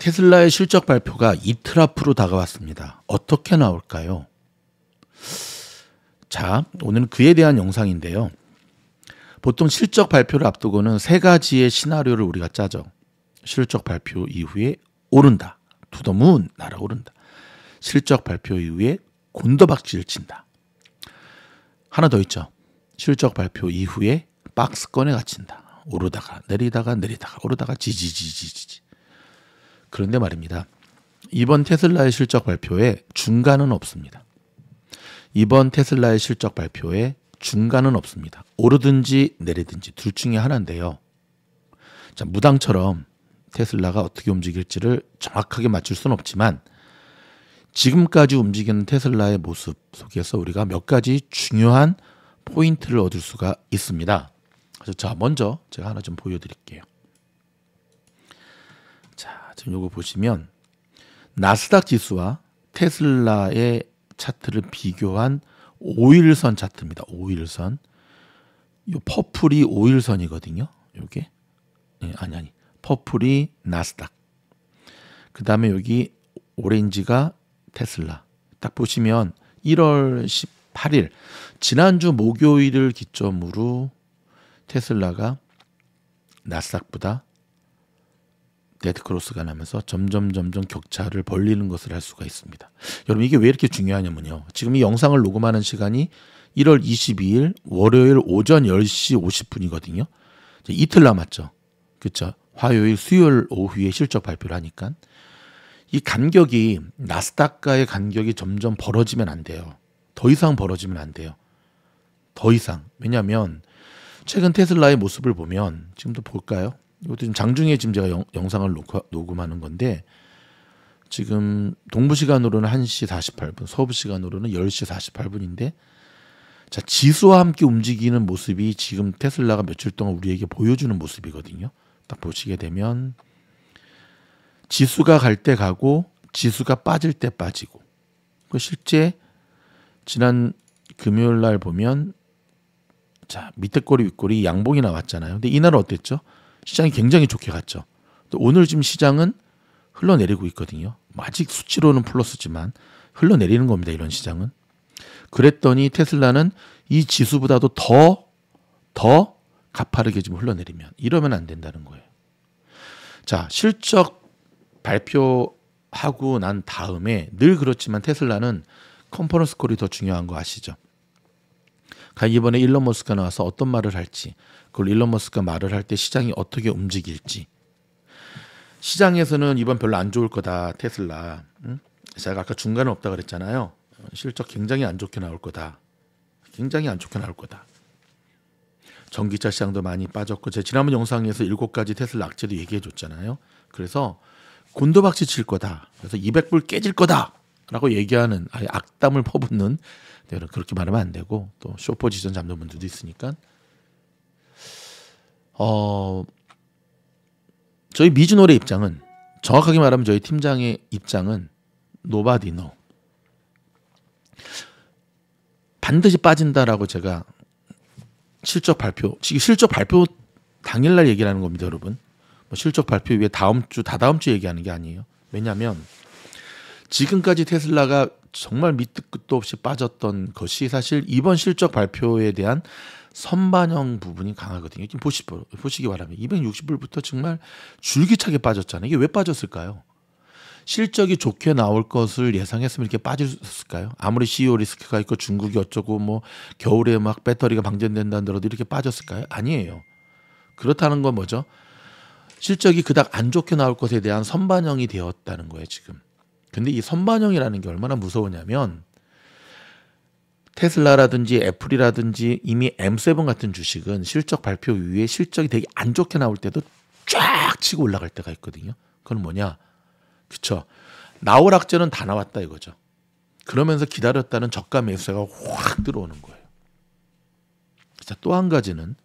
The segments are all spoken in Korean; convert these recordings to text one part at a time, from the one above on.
테슬라의 실적 발표가 이틀 앞으로 다가왔습니다. 어떻게 나올까요? 자, 오늘은 그에 대한 영상인데요. 보통 실적 발표를 앞두고는 세 가지의 시나리오를 우리가 짜죠. 실적 발표 이후에 오른다. 두더문 날아오른다. 실적 발표 이후에 곤더박질 친다. 하나 더 있죠. 실적 발표 이후에 박스권에 갇힌다. 오르다가 내리다가 내리다가 오르다가 지지지지지지. 그런데 말입니다. 이번 테슬라의 실적 발표에 중간은 없습니다. 이번 테슬라의 실적 발표에 중간은 없습니다. 오르든지 내리든지 둘 중에 하나인데요. 자, 무당처럼 테슬라가 어떻게 움직일지를 정확하게 맞출 수는 없지만 지금까지 움직이는 테슬라의 모습 속에서 우리가 몇 가지 중요한 포인트를 얻을 수가 있습니다. 그래서 자, 먼저 제가 하나 좀 보여드릴게요. 지금 요거 보시면 나스닥 지수와 테슬라의 차트를 비교한 5일선 차트입니다. 5일선. 이 퍼플이 5일선이거든요. 요게. 네, 아니 아니. 퍼플이 나스닥. 그다음에 여기 오렌지가 테슬라. 딱 보시면 1월 18일 지난주 목요일을 기점으로 테슬라가 나스닥보다 데드크로스가 나면서 점점 점점 격차를 벌리는 것을 알 수가 있습니다. 여러분 이게 왜 이렇게 중요하냐면요. 지금 이 영상을 녹음하는 시간이 1월 22일 월요일 오전 10시 50분이거든요. 이틀 남았죠. 그렇죠. 화요일 수요일 오후에 실적 발표를 하니까 이 간격이 나스닥과의 간격이 점점 벌어지면 안 돼요. 더 이상 벌어지면 안 돼요. 더 이상. 왜냐하면 최근 테슬라의 모습을 보면 지금도 볼까요? 이것도 지금 장중에 지금 제가 영, 영상을 녹화, 녹음하는 건데 지금 동부 시간으로는 1시 48분, 서부 시간으로는 10시 48분인데 자, 지수와 함께 움직이는 모습이 지금 테슬라가 며칠 동안 우리에게 보여주는 모습이거든요. 딱 보시게 되면 지수가 갈 때 가고 지수가 빠질 때 빠지고 그 실제 지난 금요일 날 보면 자 밑에 꼬리 윗꼬리 양봉이 나왔잖아요. 근데 이날 어땠죠? 시장이 굉장히 좋게 갔죠. 오늘 지금 시장은 흘러내리고 있거든요. 아직 수치로는 플러스지만 흘러내리는 겁니다. 이런 시장은. 그랬더니 테슬라는 이 지수보다도 더, 더 가파르게 지금 흘러내리면 이러면 안 된다는 거예요. 자, 실적 발표하고 난 다음에 늘 그렇지만 테슬라는 컨퍼런스 콜이 더 중요한 거 아시죠? 과연 이번에 일론 머스크가 나와서 어떤 말을 할지 그걸 일론 머스크가 말을 할 때 시장이 어떻게 움직일지 시장에서는 이번 별로 안 좋을 거다 테슬라 응? 제가 아까 중간에 없다 그랬잖아요 실적 굉장히 안 좋게 나올 거다 굉장히 안 좋게 나올 거다 전기차 시장도 많이 빠졌고 제 지난번 영상에서 일곱 가지 테슬라 악재도 얘기해 줬잖아요 그래서 곤도박치 칠 거다 그래서 200불 깨질 거다 라고 얘기하는 아예 악담을 퍼붓는 여러 네, 그렇게 말하면 안 되고 또 쇼포지션 잡는 분들도 있으니까 어 저희 미주노래 입장은 정확하게 말하면 저희 팀장의 입장은 노바디노 반드시 빠진다라고 제가 실적 발표 실적 발표 당일날 얘기하는 겁니다 여러분 뭐 실적 발표 위에 다음 주 다다음 주 얘기하는 게 아니에요 왜냐하면 지금까지 테슬라가 정말 밑도 끝도 없이 빠졌던 것이 사실 이번 실적 발표에 대한 선반영 부분이 강하거든요. 지금 보시, 보시기 바랍니다. 260불부터 정말 줄기차게 빠졌잖아요. 이게 왜 빠졌을까요? 실적이 좋게 나올 것을 예상했으면 이렇게 빠졌을까요? 아무리 CEO 리스크가 있고 중국이 어쩌고 뭐 겨울에 막 배터리가 방전된다 더라도 이렇게 빠졌을까요? 아니에요. 그렇다는 건 뭐죠? 실적이 그닥 안 좋게 나올 것에 대한 선반영이 되었다는 거예요, 지금. 근데 이 선반영이라는 게 얼마나 무서우냐면 테슬라라든지 애플이라든지 이미 M7 같은 주식은 실적 발표 이후에 실적이 되게 안 좋게 나올 때도 쫙 치고 올라갈 때가 있거든요. 그건 뭐냐? 그쵸. 나올 악재는 다 나왔다 이거죠. 그러면서 기다렸다는 저가 매수세가 확 들어오는 거예요. 자, 또 한 가지는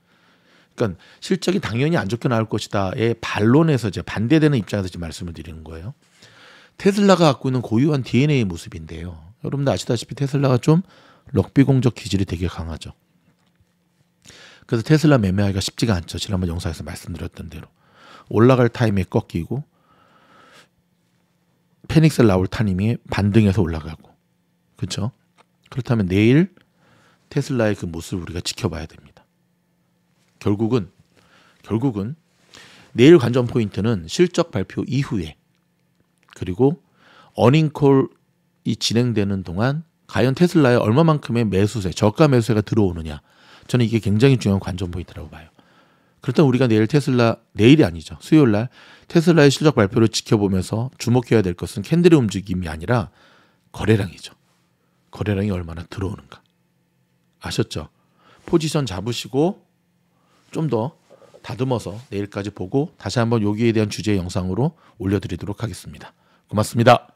그러니까 실적이 당연히 안 좋게 나올 것이다의 반론에서 이제 반대되는 입장에서 지금 말씀을 드리는 거예요. 테슬라가 갖고 있는 고유한 DNA의 모습인데요. 여러분들 아시다시피 테슬라가 좀 럭비 공적 기질이 되게 강하죠. 그래서 테슬라 매매하기가 쉽지가 않죠. 지난번 영상에서 말씀드렸던 대로. 올라갈 타임에 꺾이고 페닉스 라울 타임이 반등해서 올라가고 그렇죠? 그렇다면 내일 테슬라의 그 모습을 우리가 지켜봐야 됩니다. 결국은 결국은 내일 관전 포인트는 실적 발표 이후에 그리고 어닝콜이 진행되는 동안 과연 테슬라에 얼마만큼의 매수세, 저가 매수세가 들어오느냐. 저는 이게 굉장히 중요한 관전 포인트라고 봐요. 그렇다면 우리가 내일 테슬라, 내일이 아니죠. 수요일 날 테슬라의 실적 발표를 지켜보면서 주목해야 될 것은 캔들의 움직임이 아니라 거래량이죠. 거래량이 얼마나 들어오는가. 아셨죠? 포지션 잡으시고 좀 더 다듬어서 내일까지 보고 다시 한번 여기에 대한 주제 영상으로 올려드리도록 하겠습니다. 고맙습니다.